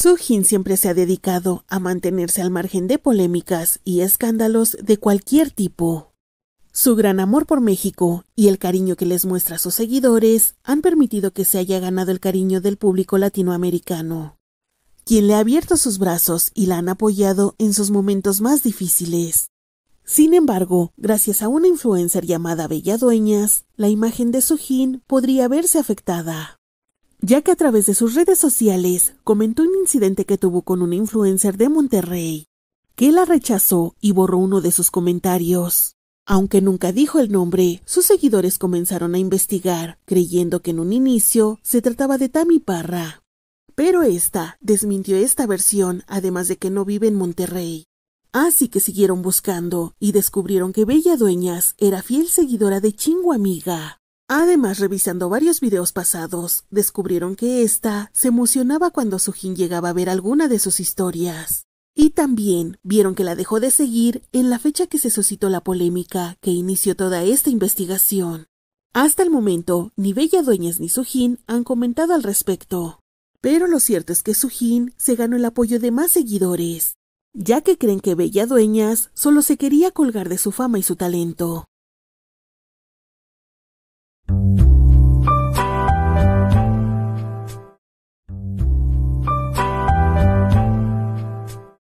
Sujin siempre se ha dedicado a mantenerse al margen de polémicas y escándalos de cualquier tipo. Su gran amor por México y el cariño que les muestra a sus seguidores han permitido que se haya ganado el cariño del público latinoamericano, quien le ha abierto sus brazos y la han apoyado en sus momentos más difíciles. Sin embargo, gracias a una influencer llamada Bella Dueñas, la imagen de Sujin podría verse afectada ya que a través de sus redes sociales comentó un incidente que tuvo con un influencer de Monterrey, que la rechazó y borró uno de sus comentarios. Aunque nunca dijo el nombre, sus seguidores comenzaron a investigar, creyendo que en un inicio se trataba de Tami Parra. Pero esta desmintió esta versión, además de que no vive en Monterrey. Así que siguieron buscando y descubrieron que Bella Dueñas era fiel seguidora de Chingua Amiga. Además, revisando varios videos pasados, descubrieron que esta se emocionaba cuando Sujin llegaba a ver alguna de sus historias. Y también vieron que la dejó de seguir en la fecha que se suscitó la polémica que inició toda esta investigación. Hasta el momento, ni Bella Dueñas ni Sujin han comentado al respecto. Pero lo cierto es que Sujin se ganó el apoyo de más seguidores, ya que creen que Bella Dueñas solo se quería colgar de su fama y su talento.